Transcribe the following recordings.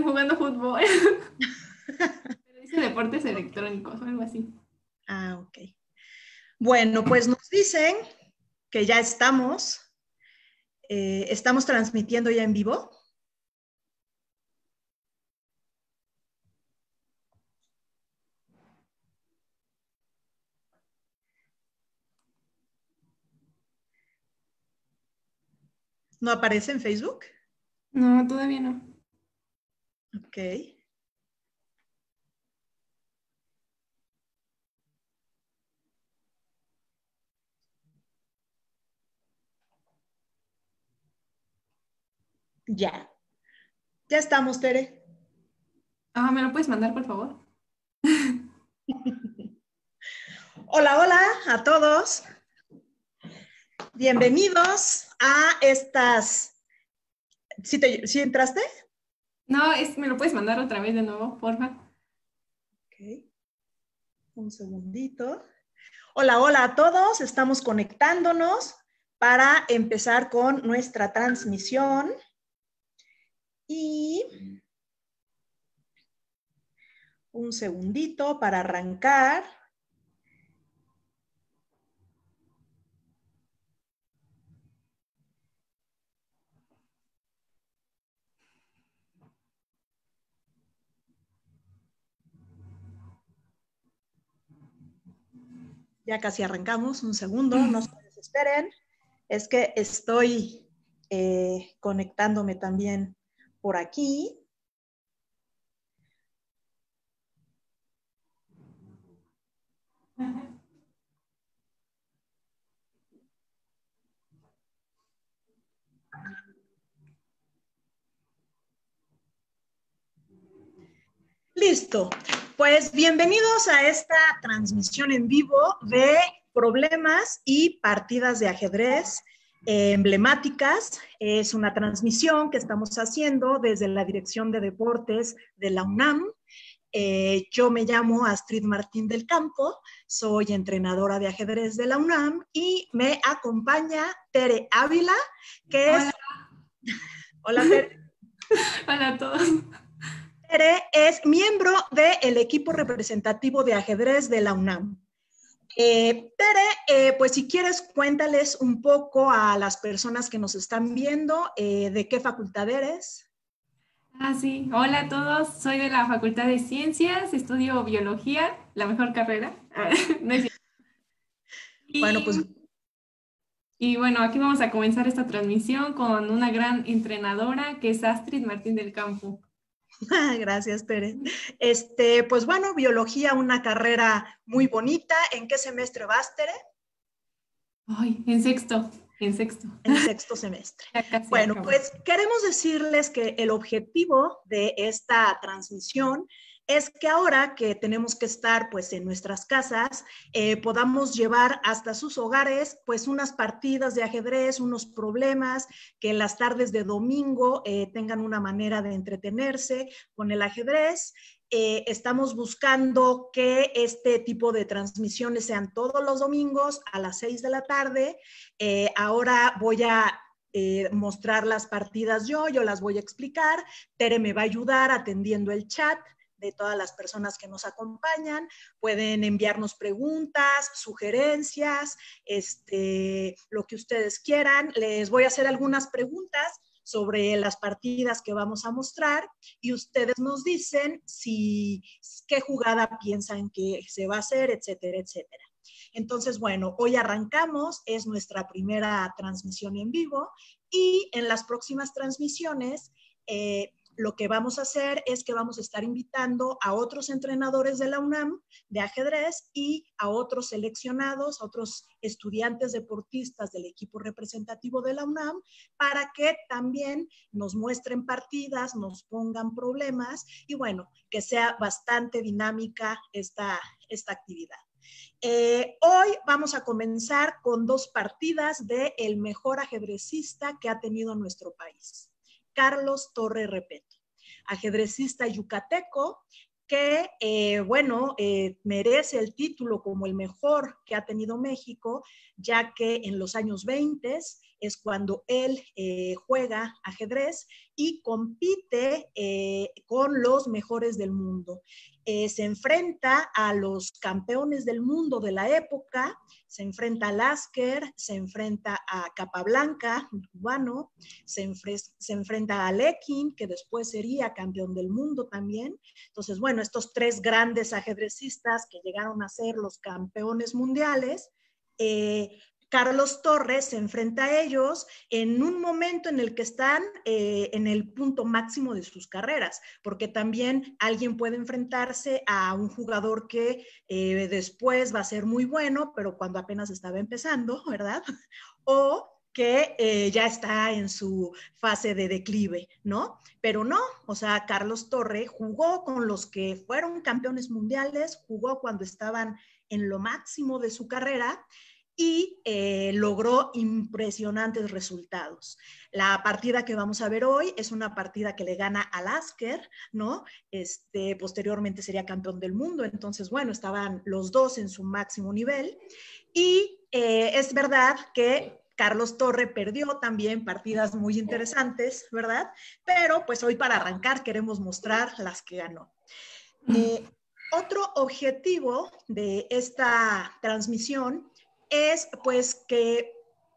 jugando fútbol. Pero dice deportes electrónicos o algo así. Ah, ok. Bueno, pues nos dicen que ya estamos. Eh, ¿Estamos transmitiendo ya en vivo? ¿No aparece en Facebook? No, todavía no. Ya. Ya estamos, Tere. Ah, ¿me lo puedes mandar, por favor? hola, hola a todos. Bienvenidos a estas... te... ¿Sí entraste? No, ¿me lo puedes mandar otra vez de nuevo, porfa? Ok. Un segundito. Hola, hola a todos. Estamos conectándonos para empezar con nuestra transmisión. Y un segundito para arrancar. ya casi arrancamos, un segundo, no mm. se desesperen, es que estoy eh, conectándome también por aquí. Listo pues bienvenidos a esta transmisión en vivo de problemas y partidas de ajedrez eh, emblemáticas. Es una transmisión que estamos haciendo desde la Dirección de Deportes de la UNAM. Eh, yo me llamo Astrid Martín del Campo, soy entrenadora de ajedrez de la UNAM y me acompaña Tere Ávila, que es... Hola, Tere. Hola a todos. Tere es miembro del equipo representativo de ajedrez de la UNAM. Eh, eh, pues si quieres cuéntales un poco a las personas que nos están viendo eh, de qué facultad eres. Ah, sí. Hola a todos. Soy de la Facultad de Ciencias, estudio biología, la mejor carrera. bueno, pues. Y bueno, aquí vamos a comenzar esta transmisión con una gran entrenadora que es Astrid Martín del Campo. Gracias, Pérez. Este, pues bueno, biología, una carrera muy bonita. ¿En qué semestre vas, Tere? Ay, en sexto. En sexto. En sexto semestre. Bueno, pues queremos decirles que el objetivo de esta transmisión es que ahora que tenemos que estar pues en nuestras casas, eh, podamos llevar hasta sus hogares pues unas partidas de ajedrez, unos problemas, que en las tardes de domingo eh, tengan una manera de entretenerse con el ajedrez. Eh, estamos buscando que este tipo de transmisiones sean todos los domingos a las seis de la tarde. ahora voy a mostrar las partidas yo, yo las voy a explicar, Tere me va a ayudar atendiendo el chat de todas las personas que nos acompañan. Pueden enviarnos preguntas, sugerencias, este, lo que ustedes quieran. Les voy a hacer algunas preguntas sobre las partidas que vamos a mostrar y ustedes nos dicen si qué jugada piensan que se va a hacer, etcétera, etcétera. Entonces, bueno, hoy arrancamos, es nuestra primera transmisión en vivo y en las próximas transmisiones eh, lo que vamos a hacer es que vamos a estar invitando a otros entrenadores de la UNAM de ajedrez y a otros seleccionados, a otros estudiantes deportistas del equipo representativo de la UNAM, para que también nos muestren partidas, nos pongan problemas y bueno, que sea bastante dinámica esta, actividad. Eh, hoy vamos a comenzar con dos partidas de el mejor ajedrecista que ha tenido nuestro país. Carlos Torre Repeto, ajedrecista yucateco que, eh, bueno, eh, merece el título como el mejor que ha tenido México, ya que en los años 20 es cuando él eh, juega ajedrez y compite con los mejores del mundo. Eh, se enfrenta a los campeones del mundo de la época, se enfrenta a Lasker, se enfrenta a Capablanca, cubano, se, enfrenta a Lekin, que después sería campeón del mundo también. Entonces, bueno, estos tres grandes ajedrecistas que llegaron a ser los campeones mundiales, eh, Carlos Torres se enfrenta a ellos en un momento en el que están eh, en el punto máximo de sus carreras, porque también alguien puede enfrentarse a un jugador que eh, después va a ser muy bueno, pero cuando apenas estaba empezando, ¿verdad? O que eh, ya está en su fase de declive, ¿no? Pero no, o sea, Carlos Torres jugó con los que fueron campeones mundiales, jugó cuando estaban en lo máximo de su carrera y eh, logró impresionantes resultados. La partida que vamos a ver hoy es una partida que le gana al Asker, ¿no? Este, posteriormente sería campeón del mundo, entonces, bueno, estaban los dos en su máximo nivel. Y eh, es verdad que Carlos Torre perdió también partidas muy interesantes, ¿verdad? Pero pues hoy para arrancar queremos mostrar las que ganó. Eh, otro objetivo de esta transmisión es pues que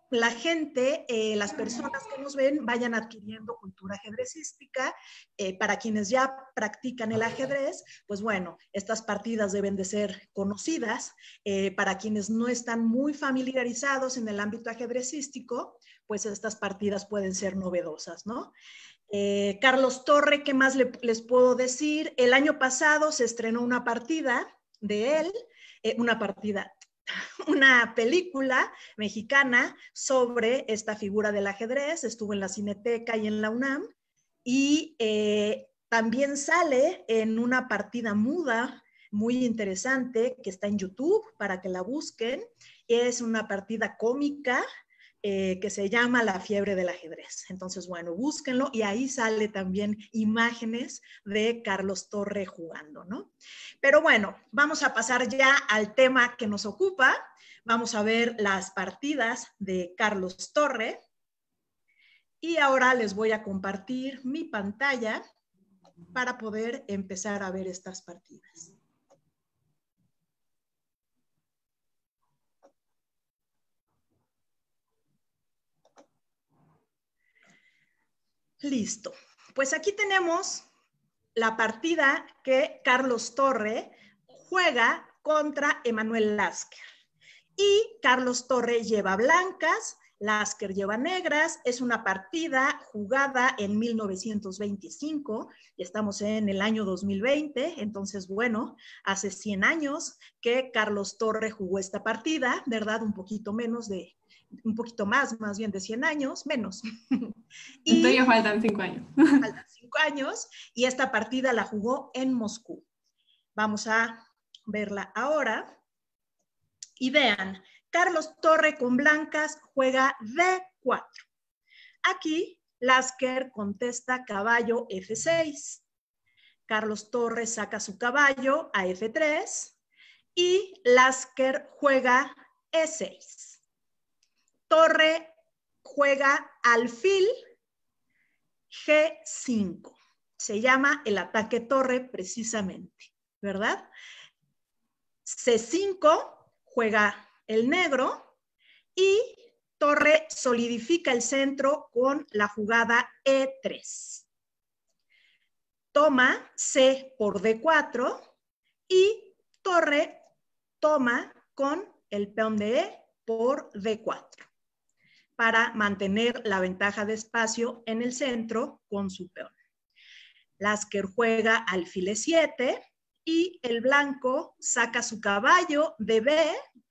la gente, eh, las personas que nos ven, vayan adquiriendo cultura ajedrecística. Eh, para quienes ya practican el ajedrez, pues bueno, estas partidas deben de ser conocidas. Eh, para quienes no están muy familiarizados en el ámbito ajedrecístico, pues estas partidas pueden ser novedosas, ¿no? Carlos Torre, ¿qué más les puedo decir? El año pasado se estrenó una partida de él, una partida una película mexicana sobre esta figura del ajedrez, estuvo en la Cineteca y en la UNAM, y eh, también sale en una partida muda muy interesante que está en YouTube para que la busquen. Es una partida cómica eh, que se llama La fiebre del ajedrez. Entonces, bueno, búsquenlo y ahí sale también imágenes de Carlos Torre jugando, ¿no? Pero bueno, vamos a pasar ya al tema que nos ocupa. Vamos a ver las partidas de Carlos Torre. Y ahora les voy a compartir mi pantalla para poder empezar a ver estas partidas. Listo. Pues aquí tenemos la partida que Carlos Torre juega contra Emanuel Lasker. Y Carlos Torre lleva blancas, Lasker lleva negras. Es una partida jugada en 1925 y estamos en el año 2020. Entonces, bueno, hace 100 años que Carlos Torre jugó esta partida, ¿verdad? Un poquito menos de un poquito más, más bien de 100 años, menos. y Todavía faltan 5 años. faltan 5 años y esta partida la jugó en Moscú. Vamos a verla ahora. Y vean, Carlos Torre con blancas juega D4. Aquí Lasker contesta caballo F6. Carlos Torre saca su caballo a F3 y Lasker juega E6 torre juega alfil G5. Se llama el ataque torre precisamente, ¿verdad? C5 juega el negro y torre solidifica el centro con la jugada E3. Toma C por D4 y torre toma con el peón de E por D4 para mantener la ventaja de espacio en el centro con su peón. Lasker juega alfil 7 e y el blanco saca su caballo de B,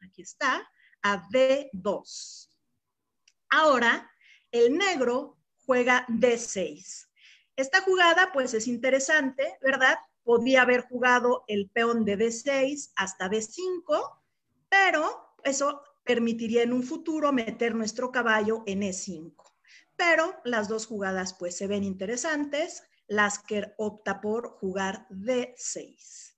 aquí está, a D2. Ahora, el negro juega D6. Esta jugada, pues, es interesante, ¿verdad? Podría haber jugado el peón de D6 hasta D5, pero eso permitiría en un futuro meter nuestro caballo en E5. Pero las dos jugadas pues se ven interesantes. Lasker opta por jugar D6.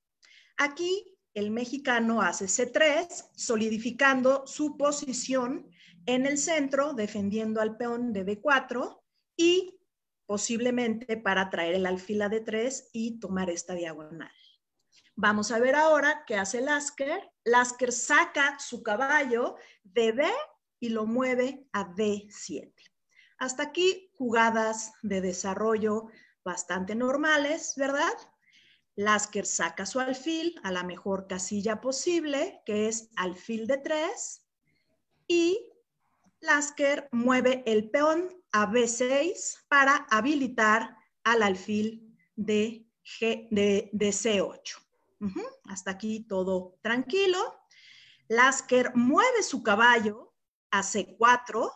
Aquí el mexicano hace C3, solidificando su posición en el centro, defendiendo al peón de B4 y posiblemente para traer el alfila a D3 y tomar esta diagonal. Vamos a ver ahora qué hace Lasker. Lasker saca su caballo de B y lo mueve a d 7 Hasta aquí jugadas de desarrollo bastante normales, ¿verdad? Lasker saca su alfil a la mejor casilla posible, que es alfil de 3, y Lasker mueve el peón a B6 para habilitar al alfil de, de C8. Hasta aquí todo tranquilo. Lasker mueve su caballo a C4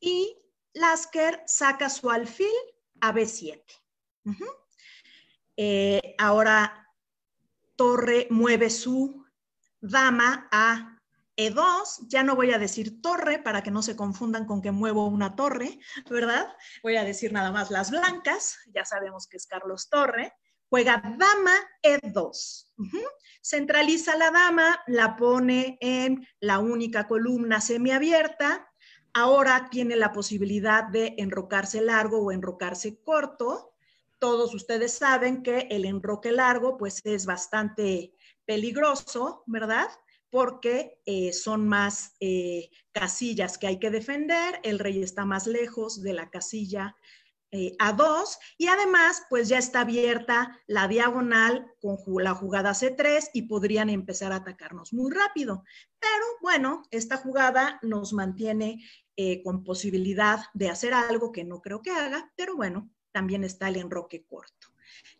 y Lasker saca su alfil a B7. Eh, ahora Torre mueve su dama a E2. Ya no voy a decir torre para que no se confundan con que muevo una torre, ¿verdad? Voy a decir nada más las blancas. Ya sabemos que es Carlos Torre. Juega dama E2. Centraliza la dama, la pone en la única columna semiabierta. Ahora tiene la posibilidad de enrocarse largo o enrocarse corto. Todos ustedes saben que el enroque largo pues es bastante peligroso, ¿verdad? porque eh, son más eh, casillas que hay que defender, el rey está más lejos de la casilla eh, a dos, y además pues ya está abierta la diagonal con la jugada C3 y podrían empezar a atacarnos muy rápido. Pero bueno, esta jugada nos mantiene eh, con posibilidad de hacer algo que no creo que haga, pero bueno, también está el enroque corto.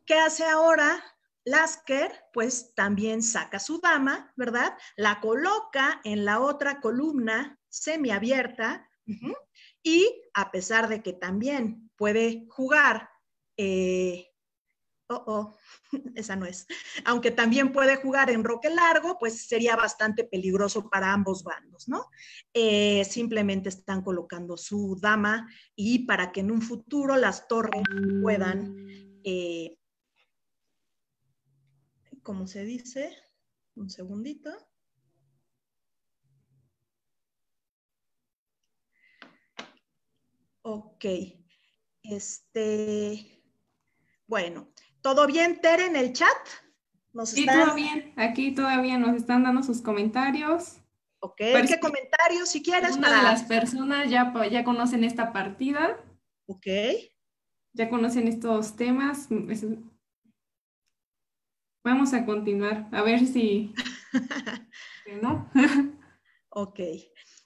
¿Qué hace ahora? Lasker, pues también saca su dama, ¿verdad? La coloca en la otra columna semiabierta. Y a pesar de que también puede jugar, eh, oh, oh, esa no es, aunque también puede jugar en roque largo, pues sería bastante peligroso para ambos bandos, ¿no? Eh, simplemente están colocando su dama y para que en un futuro las torres puedan, eh, ¿cómo se dice? Un segundito. Ok. Este, bueno, ¿todo bien, Tere, en el chat? ¿Nos sí, todo bien. Aquí todavía nos están dando sus comentarios. Ok, ¿qué comentarios si quieres? Una para... de las personas ya, ya conocen esta partida. Ok. Ya conocen estos temas. Vamos a continuar, a ver si... ¿No? ok.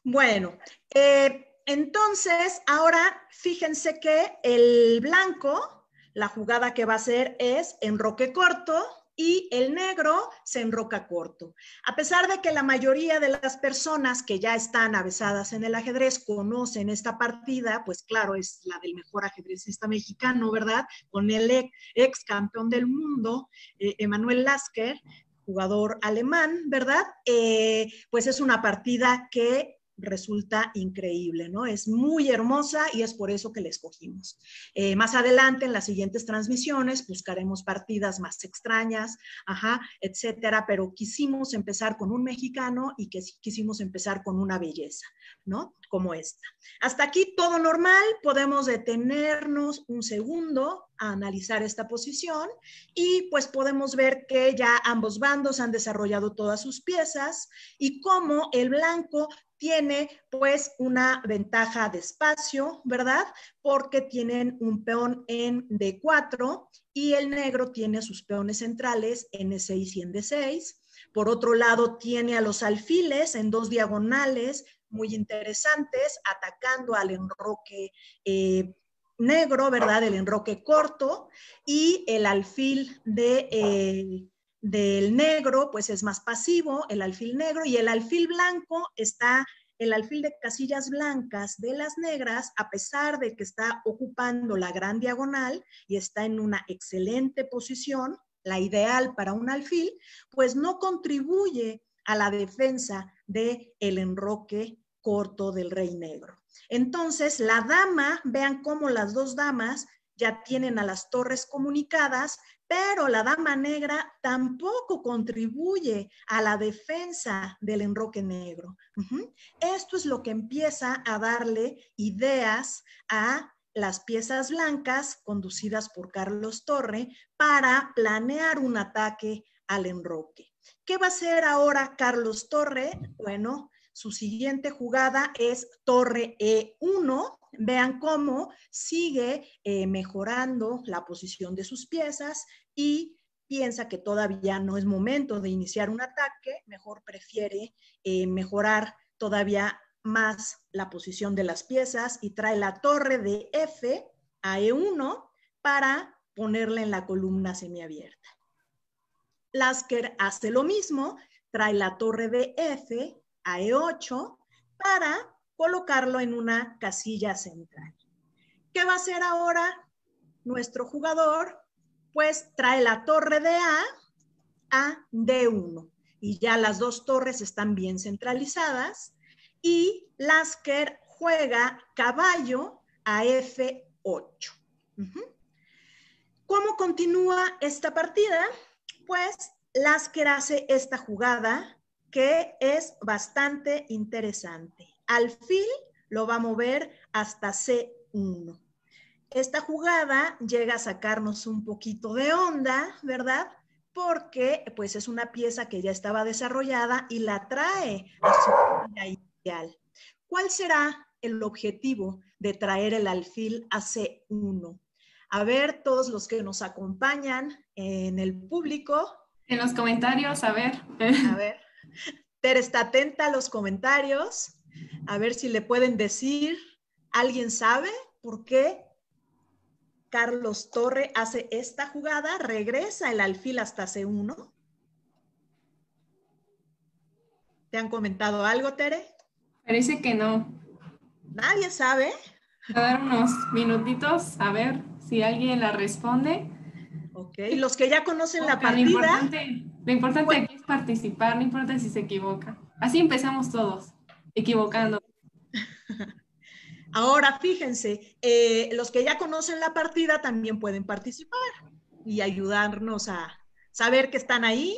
Bueno, eh, entonces, ahora fíjense que el blanco, la jugada que va a hacer es enroque corto y el negro se enroca corto. A pesar de que la mayoría de las personas que ya están avesadas en el ajedrez conocen esta partida, pues claro, es la del mejor ajedrecista mexicano, ¿verdad? Con el ex campeón del mundo, eh, Emanuel Lasker, jugador alemán, ¿verdad? Eh, pues es una partida que resulta increíble, ¿no? Es muy hermosa y es por eso que la escogimos. Eh, más adelante, en las siguientes transmisiones, buscaremos partidas más extrañas, ajá, etcétera, pero quisimos empezar con un mexicano y que quisimos empezar con una belleza, ¿no? Como esta. Hasta aquí todo normal, podemos detenernos un segundo a analizar esta posición y pues podemos ver que ya ambos bandos han desarrollado todas sus piezas y cómo el blanco tiene pues una ventaja de espacio, ¿verdad? Porque tienen un peón en D4 y el negro tiene sus peones centrales en E6 y en D6. Por otro lado, tiene a los alfiles en dos diagonales muy interesantes, atacando al enroque eh, negro, ¿verdad? El enroque corto y el alfil de... Eh, del negro, pues es más pasivo, el alfil negro, y el alfil blanco está, el alfil de casillas blancas de las negras, a pesar de que está ocupando la gran diagonal y está en una excelente posición, la ideal para un alfil, pues no contribuye a la defensa del el enroque corto del rey negro. Entonces, la dama, vean cómo las dos damas ya tienen a las torres comunicadas, pero la dama negra tampoco contribuye a la defensa del enroque negro. Esto es lo que empieza a darle ideas a las piezas blancas conducidas por Carlos Torre para planear un ataque al enroque. ¿Qué va a hacer ahora Carlos Torre? Bueno, su siguiente jugada es Torre E1 vean cómo sigue eh, mejorando la posición de sus piezas y piensa que todavía no es momento de iniciar un ataque, mejor prefiere eh, mejorar todavía más la posición de las piezas y trae la torre de F a E1 para ponerla en la columna semiabierta. Lasker hace lo mismo, trae la torre de F a E8 para colocarlo en una casilla central. ¿Qué va a hacer ahora nuestro jugador? Pues trae la torre de A a D1 y ya las dos torres están bien centralizadas y Lasker juega caballo a F8. ¿Cómo continúa esta partida? Pues Lasker hace esta jugada que es bastante interesante alfil lo va a mover hasta C1. Esta jugada llega a sacarnos un poquito de onda, ¿verdad? Porque pues es una pieza que ya estaba desarrollada y la trae a su ideal. ¿Cuál será el objetivo de traer el alfil a C1? A ver, todos los que nos acompañan en el público. En los comentarios, a ver. A ver. Ter está atenta a los comentarios. A ver si le pueden decir, ¿alguien sabe por qué Carlos Torre hace esta jugada? Regresa el alfil hasta C1. ¿Te han comentado algo, Tere? Parece que no. ¿Nadie sabe? A dar unos minutitos a ver si alguien la responde. Ok, y los que ya conocen la partida. Lo importante, aquí es participar, no importa si se equivoca. Así empezamos todos equivocando. Ahora, fíjense, eh, los que ya conocen la partida también pueden participar y ayudarnos a saber que están ahí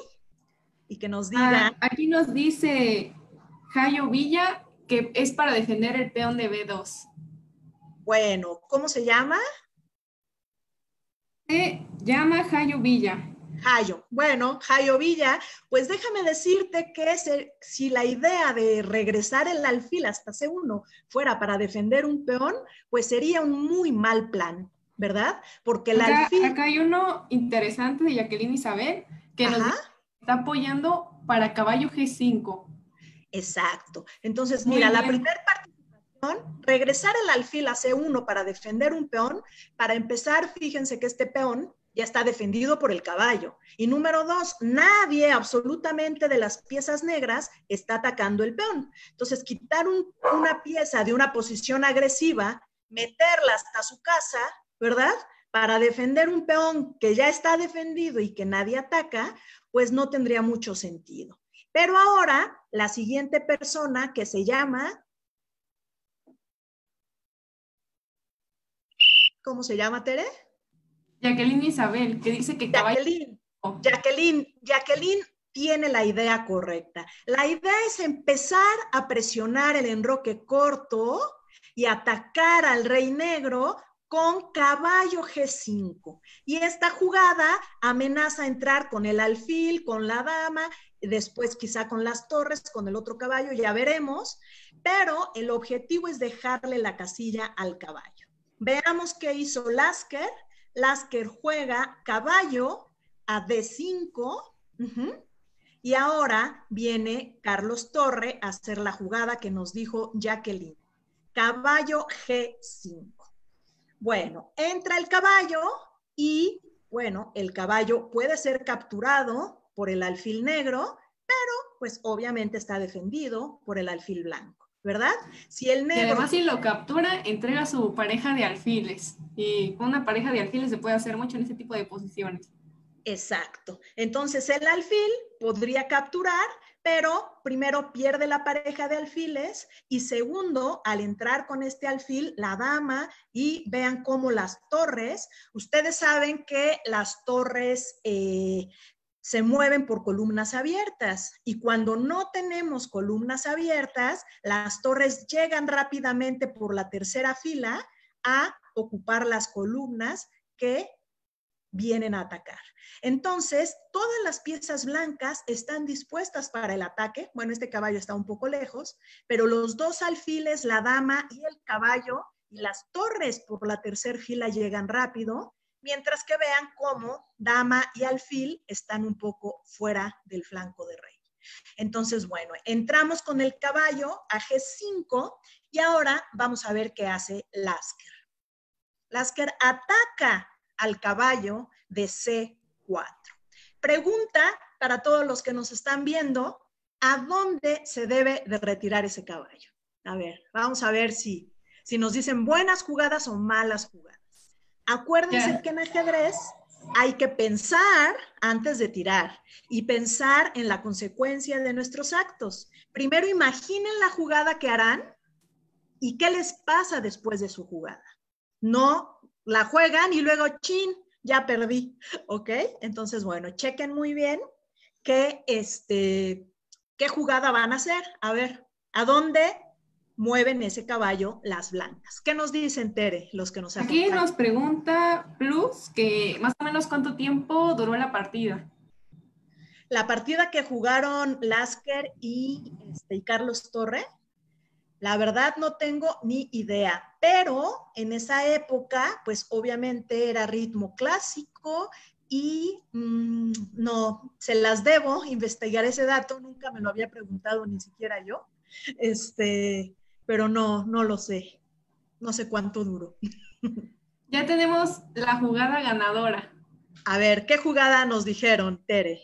y que nos ah, digan. aquí nos dice Jayo Villa que es para defender el peón de B2. Bueno, ¿cómo se llama? Se llama Jayo Villa. Jayo. Bueno, Jayo Villa, pues déjame decirte que si la idea de regresar el alfil hasta C1 fuera para defender un peón, pues sería un muy mal plan, ¿verdad? Porque el acá, alfil... Acá hay uno interesante de Jacqueline Isabel que nos está apoyando para caballo G5. Exacto. Entonces, mira, la primera participación, regresar el alfil a C1 para defender un peón, para empezar, fíjense que este peón ya está defendido por el caballo. Y número dos, nadie absolutamente de las piezas negras está atacando el peón. Entonces, quitar una pieza de una posición agresiva, meterla hasta su casa, ¿verdad? Para defender un peón que ya está defendido y que nadie ataca, pues no tendría mucho sentido. Pero ahora, la siguiente persona que se llama... ¿Cómo se llama, Tere? Jacqueline Isabel, que dice que Jacqueline, Jacqueline, Jacqueline tiene la idea correcta. La idea es empezar a presionar el enroque corto y atacar al rey negro con caballo G5. Y esta jugada amenaza entrar con el alfil, con la dama, después quizá con las torres, con el otro caballo, ya veremos, pero el objetivo es dejarle la casilla al caballo. Veamos qué hizo Lasker Lasker juega caballo a D5. Y ahora viene Carlos Torre a hacer la jugada que nos dijo Jacqueline. Caballo G5. Bueno, entra el caballo y, bueno, el caballo puede ser capturado por el alfil negro, pero pues obviamente está defendido por el alfil blanco. ¿verdad? Si el negro... si lo captura, entrega su pareja de alfiles. Y con una pareja de alfiles se puede hacer mucho en ese tipo de posiciones. Exacto. Entonces el alfil podría capturar, pero primero pierde la pareja de alfiles y segundo, al entrar con este alfil, la dama y vean cómo las torres, ustedes saben que las torres eh, se mueven por columnas abiertas y cuando no tenemos columnas abiertas, las torres llegan rápidamente por la tercera fila a ocupar las columnas que vienen a atacar. Entonces, todas las piezas blancas están dispuestas para el ataque. Bueno, este caballo está un poco lejos, pero los dos alfiles, la dama y el caballo y las torres por la tercera fila llegan rápido mientras que vean cómo dama y alfil están un poco fuera del flanco de rey. Entonces, bueno, entramos con el caballo a G5 y ahora vamos a ver qué hace Lasker. Lasker ataca al caballo de C4. Pregunta para todos los que nos están viendo, ¿a dónde se debe de retirar ese caballo? A ver, vamos a ver si, si nos dicen buenas jugadas o malas jugadas. Acuérdense que en ajedrez hay que pensar antes de tirar y pensar en la consecuencia de nuestros actos. Primero imaginen la jugada que harán y qué les pasa después de su jugada. No la juegan y luego, chin, ya perdí, ¿ok? Entonces, bueno, chequen muy bien qué, este, qué jugada van a hacer. A ver, ¿a dónde mueven ese caballo las blancas. ¿Qué nos dicen, Tere, los que nos Aquí nos pregunta Plus que más o menos cuánto tiempo duró la partida. La partida que jugaron Lasker y, este, Carlos Torre, la verdad no tengo ni idea, pero en esa época, pues obviamente era ritmo clásico y mm, no, se las debo investigar ese dato, nunca me lo había preguntado ni siquiera yo. Este, pero no, no lo sé. No sé cuánto duro. Ya tenemos la jugada ganadora. A ver, ¿qué jugada nos dijeron, Tere?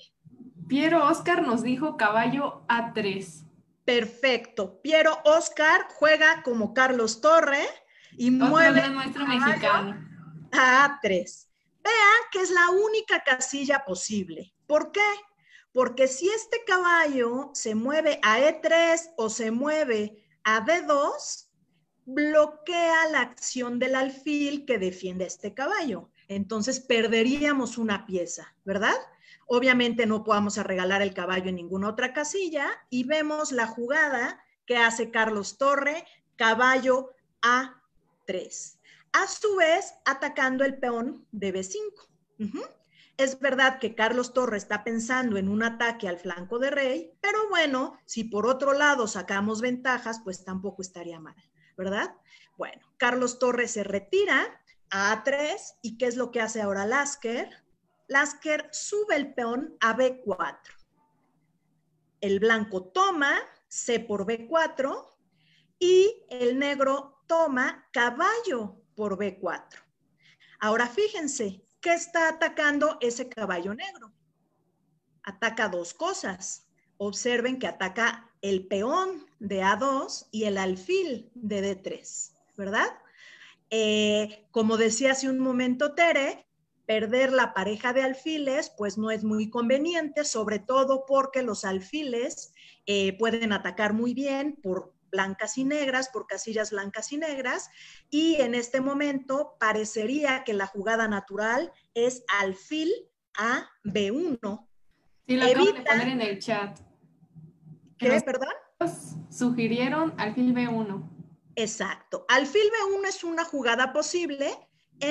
Piero Oscar nos dijo caballo A3. Perfecto. Piero Oscar juega como Carlos Torre y mueve nuestro mexicano. a A3. Vean que es la única casilla posible. ¿Por qué? Porque si este caballo se mueve a E3 o se mueve AB2 bloquea la acción del alfil que defiende a este caballo. Entonces perderíamos una pieza, ¿verdad? Obviamente no podamos regalar el caballo en ninguna otra casilla y vemos la jugada que hace Carlos Torre, caballo A3. A su vez, atacando el peón de B5. Es verdad que Carlos Torres está pensando en un ataque al flanco de Rey, pero bueno, si por otro lado sacamos ventajas, pues tampoco estaría mal, ¿verdad? Bueno, Carlos Torres se retira a A3 y ¿qué es lo que hace ahora Lasker? Lasker sube el peón a B4. El blanco toma C por B4 y el negro toma caballo por B4. Ahora fíjense, ¿qué está atacando ese caballo negro? Ataca dos cosas. Observen que ataca el peón de A2 y el alfil de D3, ¿verdad? Eh, como decía hace un momento Tere, perder la pareja de alfiles pues no es muy conveniente, sobre todo porque los alfiles eh, pueden atacar muy bien por blancas y negras, por casillas blancas y negras, y en este momento parecería que la jugada natural es alfil a B1. Sí, lo Evita... acabo poner en el chat. ¿Qué, los... perdón? Sugirieron alfil B1. Exacto. Alfil B1 es una jugada posible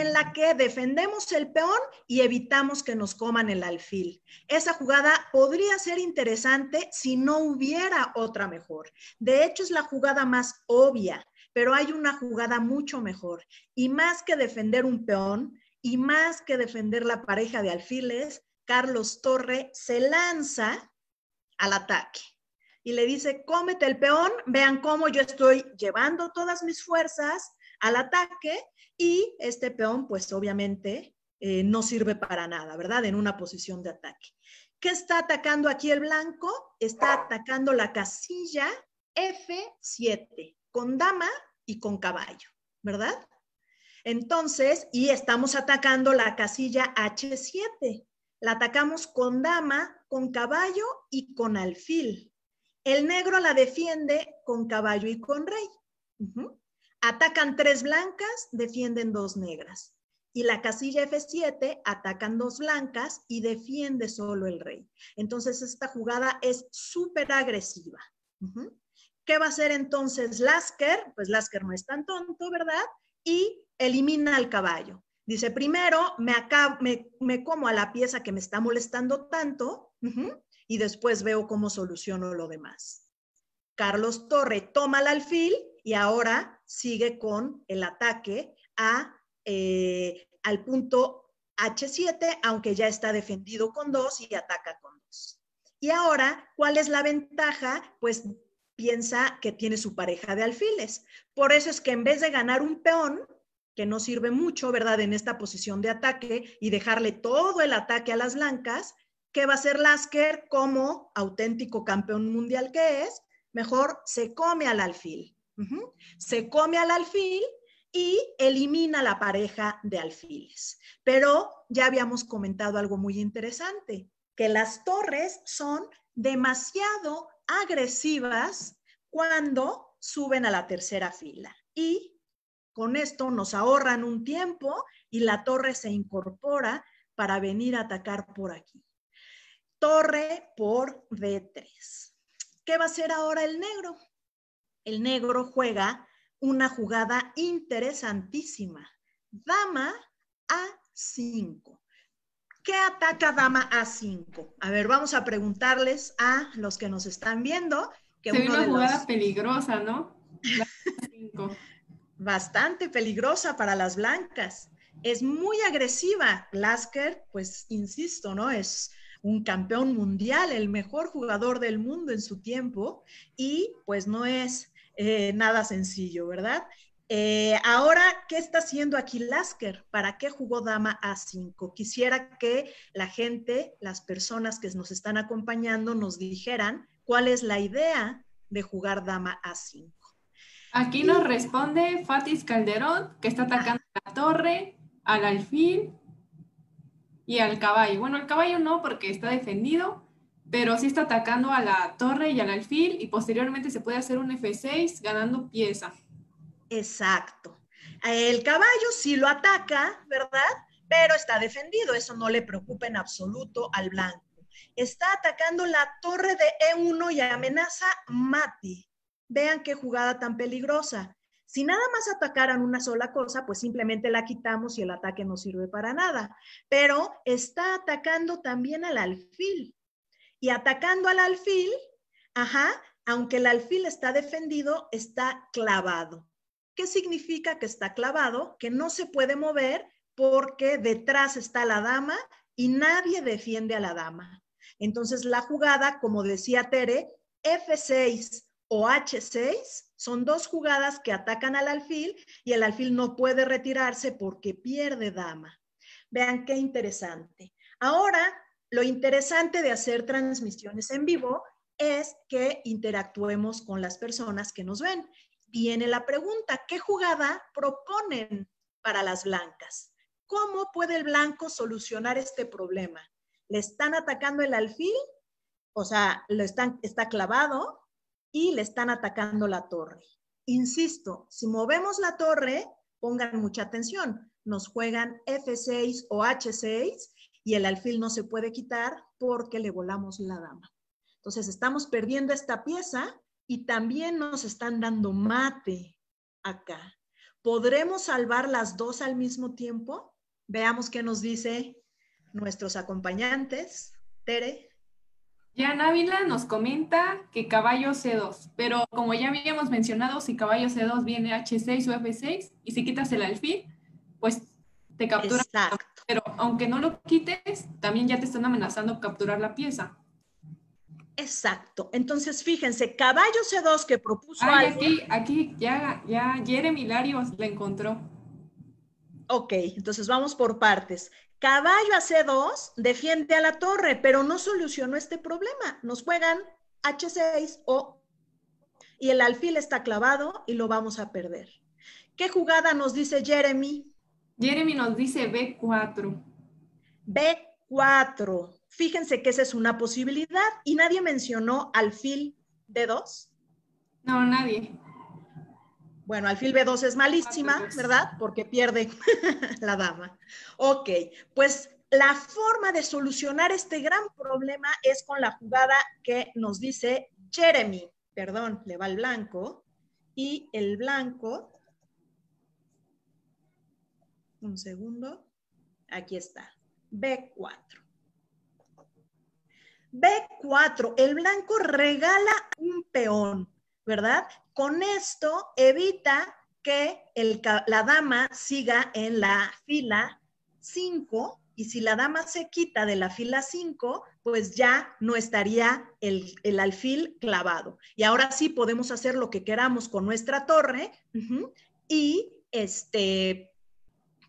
en la que defendemos el peón y evitamos que nos coman el alfil. Esa jugada podría ser interesante si no hubiera otra mejor. De hecho, es la jugada más obvia, pero hay una jugada mucho mejor. Y más que defender un peón y más que defender la pareja de alfiles, Carlos Torre se lanza al ataque y le dice, cómete el peón, vean cómo yo estoy llevando todas mis fuerzas, al ataque y este peón, pues obviamente eh, no sirve para nada, ¿verdad? En una posición de ataque. ¿Qué está atacando aquí el blanco? Está atacando la casilla F7 con dama y con caballo, ¿verdad? Entonces, y estamos atacando la casilla H7. La atacamos con dama, con caballo y con alfil. El negro la defiende con caballo y con rey. Atacan tres blancas, defienden dos negras. Y la casilla F7 atacan dos blancas y defiende solo el rey. Entonces esta jugada es súper agresiva. ¿Qué va a hacer entonces Lasker? Pues Lasker no es tan tonto, ¿verdad? Y elimina al caballo. Dice, primero me, me, como a la pieza que me está molestando tanto y después veo cómo soluciono lo demás. Carlos Torre toma el alfil y ahora sigue con el ataque a, eh, al punto H7, aunque ya está defendido con dos y ataca con dos. Y ahora, ¿cuál es la ventaja? Pues piensa que tiene su pareja de alfiles. Por eso es que en vez de ganar un peón, que no sirve mucho, ¿verdad? En esta posición de ataque y dejarle todo el ataque a las blancas, que va a ser Lasker como auténtico campeón mundial que es? Mejor se come al alfil se come al alfil y elimina la pareja de alfiles. Pero ya habíamos comentado algo muy interesante, que las torres son demasiado agresivas cuando suben a la tercera fila. Y con esto nos ahorran un tiempo y la torre se incorpora para venir a atacar por aquí. Torre por D3. ¿Qué va a hacer ahora el negro? el negro juega una jugada interesantísima. Dama A5. ¿Qué ataca dama A5? A ver, vamos a preguntarles a los que nos están viendo. Que una jugada peligrosa, no Bastante peligrosa para las blancas. Es muy agresiva. Lasker, pues insisto, ¿no? Es un campeón mundial, el mejor jugador del mundo en su tiempo, y pues no es eh, nada sencillo, ¿verdad? Eh, ahora, ¿qué está haciendo aquí Lasker? ¿Para qué jugó Dama A5? Quisiera que la gente, las personas que nos están acompañando, nos dijeran cuál es la idea de jugar Dama A5. Aquí nos responde Fatis Calderón, que está atacando a la torre, al alfil y al caballo. Bueno, al caballo no, porque está defendido, pero sí está atacando a la torre y al alfil y posteriormente se puede hacer un F6 ganando pieza. Exacto. El caballo sí lo ataca, ¿verdad? Pero está defendido, eso no le preocupa en absoluto al blanco. Está atacando la torre de E1 y amenaza mate. Vean qué jugada tan peligrosa. Si nada más atacaran una sola cosa, pues simplemente la quitamos y el ataque no sirve para nada. Pero está atacando también al alfil y atacando al alfil, ajá, aunque el alfil está defendido, está clavado. ¿Qué significa que está clavado? Que no se puede mover porque detrás está la dama y nadie defiende a la dama. Entonces la jugada, como decía Tere, F6 o H6 son dos jugadas que atacan al alfil y el alfil no puede retirarse porque pierde dama. Vean qué interesante. Ahora lo interesante de hacer transmisiones en vivo es que interactuemos con las personas que nos ven. Viene la pregunta, ¿qué jugada proponen para las blancas? ¿Cómo puede el blanco solucionar este problema? ¿Le están atacando el alfil? O sea, lo están, está clavado y le están atacando la torre. Insisto, si movemos la torre, pongan mucha atención, nos juegan F6 o H6 y el alfil no se puede quitar porque le volamos la dama. Entonces estamos perdiendo esta pieza y también nos están dando mate acá. ¿Podremos salvar las dos al mismo tiempo? Veamos qué nos dice nuestros acompañantes. Tere. ya Ávila nos comenta que caballo C2, pero como ya habíamos mencionado, si caballo C2 viene H6 o F6 y si quitas el alfil, pues captura Pero aunque no lo quites, también ya te están amenazando capturar la pieza. Exacto. Entonces, fíjense, caballo C2 que propuso Aquí, aquí, ya, ya, Jeremy Larios le encontró. Ok, entonces vamos por partes. Caballo a C2 defiende a la torre, pero no solucionó este problema. Nos juegan H6 o... Y el alfil está clavado y lo vamos a perder. ¿Qué jugada nos dice Jeremy? Jeremy nos dice B4. B4. Fíjense que esa es una posibilidad y nadie mencionó alfil b 2 No, nadie. Bueno, alfil B2 es malísima, ¿verdad? Porque pierde la dama. Ok, pues la forma de solucionar este gran problema es con la jugada que nos dice Jeremy. Perdón, le va el blanco. Y el blanco un segundo. Aquí está. B4. B4, el blanco regala un peón, ¿verdad? Con esto evita que la dama siga en la fila 5 y si la dama se quita de la fila 5, pues ya no estaría el, alfil clavado. Y ahora sí podemos hacer lo que queramos con nuestra torre y este,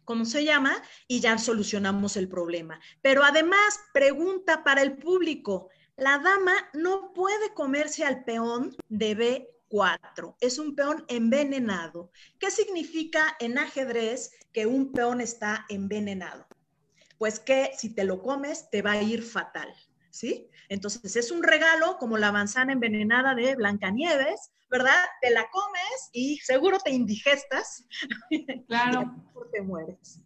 ¿cómo se llama? Y ya solucionamos el problema. Pero además, pregunta para el público. La dama no puede comerse al peón de B 4 Es un peón envenenado. ¿Qué significa en ajedrez que un peón está envenenado? Pues que si te lo comes te va a ir fatal. ¿sí? Entonces es un regalo como la manzana envenenada de Blancanieves, ¿verdad? Te la comes y seguro te indigestas. Claro. te mueres.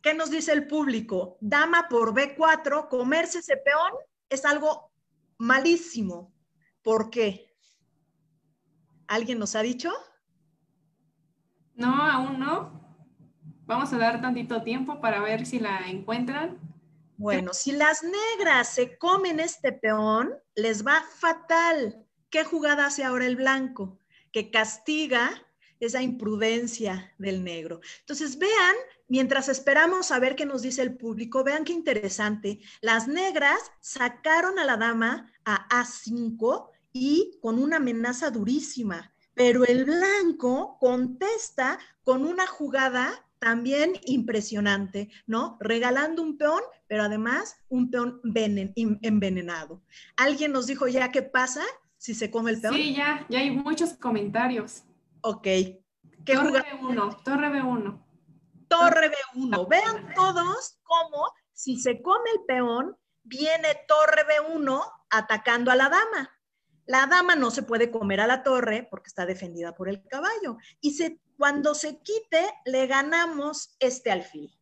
¿Qué nos dice el público? Dama por B4, comerse ese peón es algo malísimo. ¿Por qué? ¿Alguien nos ha dicho? No, aún no. Vamos a dar tantito tiempo para ver si la encuentran. Bueno, si las negras se comen este peón, les va fatal. ¿Qué jugada hace ahora el blanco? Que castiga esa imprudencia del negro. Entonces, vean, mientras esperamos a ver qué nos dice el público, vean qué interesante. Las negras sacaron a la dama a A5 y con una amenaza durísima, pero el blanco contesta con una jugada también impresionante, ¿no? Regalando un peón, pero además un peón envenenado. Alguien nos dijo ya qué pasa si se come el peón. Sí, ya, ya hay muchos comentarios. Ok. torre B1, Torre B1. Torre B1. Vean todos cómo si se come el peón, viene Torre B1 atacando a la dama. La dama no se puede comer a la torre porque está defendida por el caballo y se cuando se quite, le ganamos este alfil.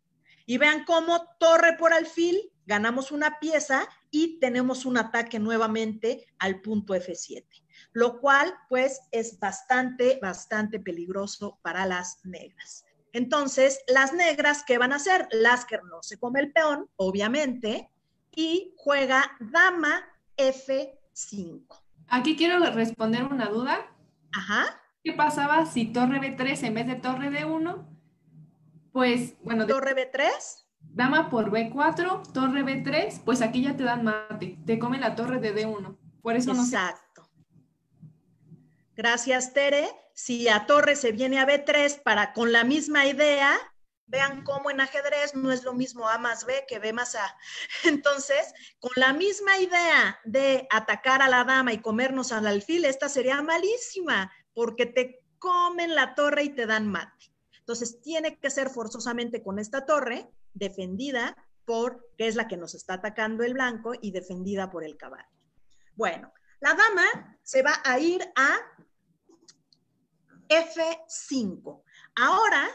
Y vean cómo torre por alfil, ganamos una pieza y tenemos un ataque nuevamente al punto F7, lo cual pues es bastante, bastante peligroso para las negras. Entonces, las negras, ¿qué van a hacer? Lasker no se come el peón, obviamente, y juega dama F5. Aquí quiero responder una duda. Ajá. ¿Qué pasaba si torre B3 en vez de torre D1? Pues, bueno. ¿Torre B3? Dama por B4, torre B3, pues aquí ya te dan mate. Te comen la torre de D1. Por eso Exacto. No se... Gracias, Tere. Si a torre se viene a B3 para con la misma idea, vean cómo en ajedrez no es lo mismo A más B que B más A. Entonces, con la misma idea de atacar a la dama y comernos al alfil, esta sería malísima porque te comen la torre y te dan mate. Entonces, tiene que ser forzosamente con esta torre defendida por, que es la que nos está atacando el blanco, y defendida por el caballo. Bueno, la dama se va a ir a F5. Ahora,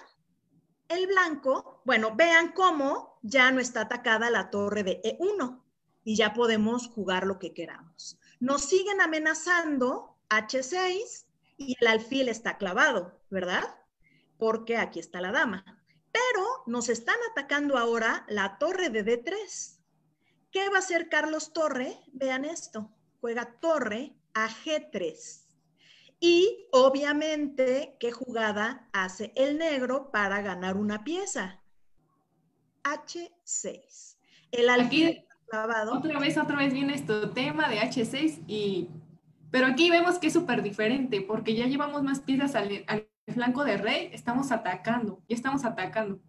el blanco, bueno, vean cómo ya no está atacada la torre de E1 y ya podemos jugar lo que queramos. Nos siguen amenazando H6 y el alfil está clavado, ¿verdad? Porque aquí está la dama. Pero nos están atacando ahora la torre de D3. ¿Qué va a hacer Carlos Torre? Vean esto. Juega torre a G3. Y obviamente, ¿qué jugada hace el negro para ganar una pieza? H6. El alfil está clavado. Otra vez, otra vez viene este tema de H6 y pero aquí vemos que es súper diferente porque ya llevamos más piezas al, al flanco de rey, estamos atacando, ya estamos atacando.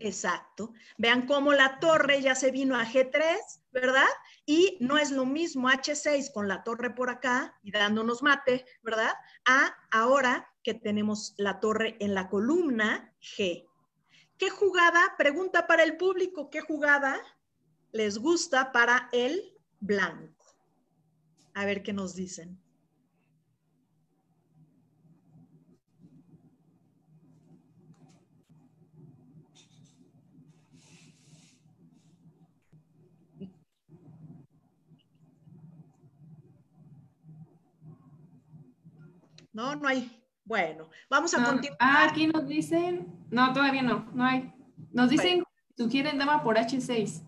Exacto. Vean cómo la torre ya se vino a G3, ¿verdad? Y no es lo mismo H6 con la torre por acá y dándonos mate, ¿verdad? A ahora que tenemos la torre en la columna G. ¿Qué jugada? Pregunta para el público, ¿qué jugada les gusta para el blanco? A ver qué nos dicen. No, no hay. Bueno, vamos a continuar. Ah, aquí nos dicen, no, todavía no, no hay. Nos dicen, ¿Tú sugieren dama por H6.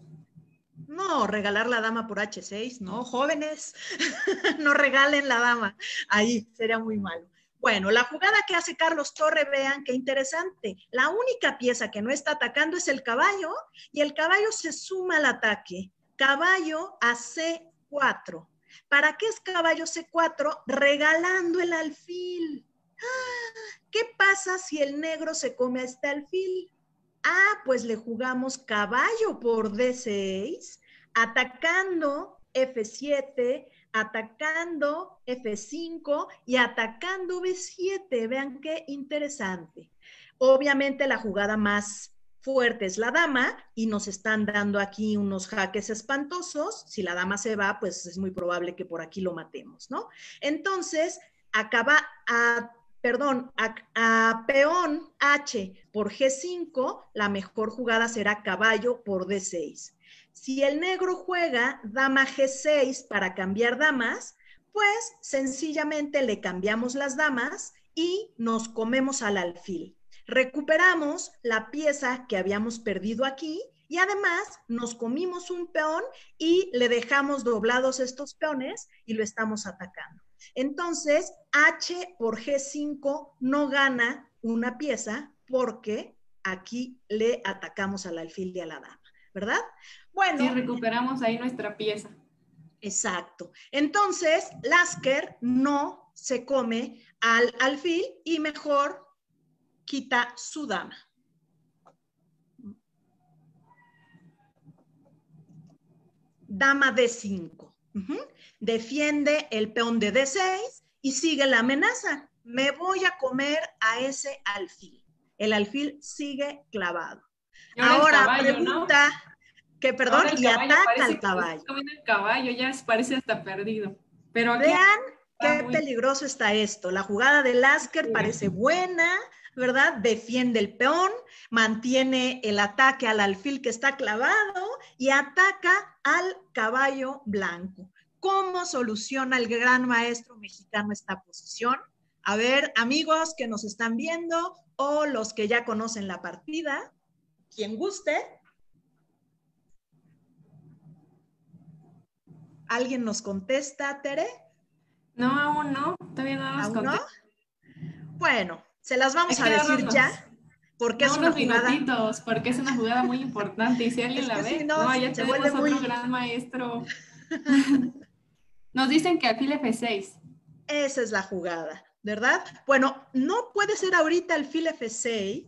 No, regalar la dama por H6, no, jóvenes, no regalen la dama. Ahí sería muy malo. Bueno, la jugada que hace Carlos Torre, vean qué interesante. La única pieza que no está atacando es el caballo y el caballo se suma al ataque. Caballo a C4. ¿Para qué es caballo C4? Regalando el alfil. ¡Ah! ¿Qué pasa si el negro se come a este alfil? Ah, pues le jugamos caballo por D6, atacando F7, atacando F5 y atacando B7. Vean qué interesante. Obviamente la jugada más fuerte es la dama y nos están dando aquí unos jaques espantosos. Si la dama se va, pues es muy probable que por aquí lo matemos, ¿no? Entonces, acaba a, perdón, a peón H por G5, la mejor jugada será caballo por D6. Si el negro juega dama G6 para cambiar damas, pues sencillamente le cambiamos las damas y nos comemos al alfil. Recuperamos la pieza que habíamos perdido aquí y además nos comimos un peón y le dejamos doblados estos peones y lo estamos atacando. Entonces, H por G5 no gana una pieza porque aquí le atacamos al alfil y a la dama, ¿verdad? Bueno. y recuperamos ahí nuestra pieza. Exacto. Entonces, Lasker no se come al alfil y mejor quita su dama. Dama D5. Defiende el peón de D6 y sigue la amenaza. Me voy a comer a ese alfil. El alfil sigue clavado. Ahora, pregunta que perdón y ataca al caballo. el caballo ya parece hasta perdido. Pero Vean qué peligroso está esto. La jugada de Lasker parece buena, ¿verdad? Defiende el peón, mantiene el ataque al alfil que está clavado y ataca al caballo blanco. ¿Cómo soluciona el gran maestro mexicano esta posición? A ver, amigos que nos están viendo o los que ya conocen la partida, quien guste. ¿Alguien nos contesta, Tere? No, aún no, todavía no Bueno, se las vamos a decir ya. Porque es una unos jugada. porque es una jugada muy importante. Y si alguien la ve, no, ya tenemos otro gran maestro. Nos dicen que alfil F6. Esa es la jugada, ¿verdad? Bueno, no puede ser ahorita alfil F6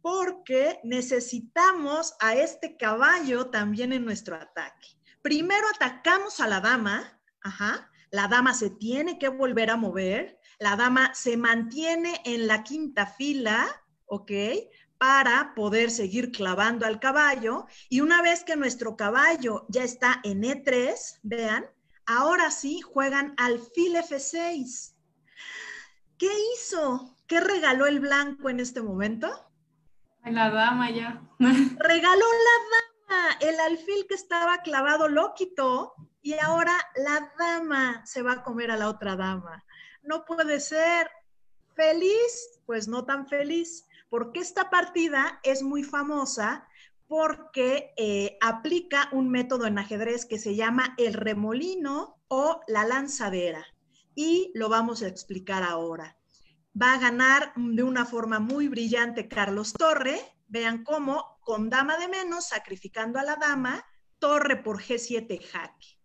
porque necesitamos a este caballo también en nuestro ataque. Primero atacamos a la dama, ajá, la dama se tiene que volver a mover, la dama se mantiene en la quinta fila, ¿ok? Para poder seguir clavando al caballo. Y una vez que nuestro caballo ya está en E3, vean, ahora sí juegan alfil F6. ¿Qué hizo? ¿Qué regaló el blanco en este momento? La dama ya. Regaló la dama. El alfil que estaba clavado lo y ahora la dama se va a comer a la otra dama no puede ser feliz, pues no tan feliz, porque esta partida es muy famosa porque eh, aplica un método en ajedrez que se llama el remolino o la lanzadera. Y lo vamos a explicar ahora. Va a ganar de una forma muy brillante Carlos Torre. Vean cómo, con dama de menos, sacrificando a la dama, torre por G7 jaque.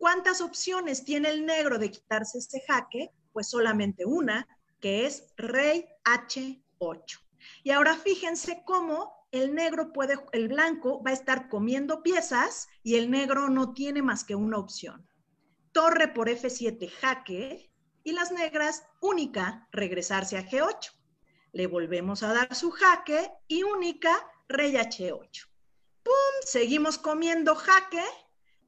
¿Cuántas opciones tiene el negro de quitarse este jaque? Pues solamente una, que es rey H8. Y ahora fíjense cómo el negro puede, el blanco va a estar comiendo piezas y el negro no tiene más que una opción. Torre por F7 jaque y las negras única regresarse a G8. Le volvemos a dar su jaque y única rey H8. ¡Pum! Seguimos comiendo jaque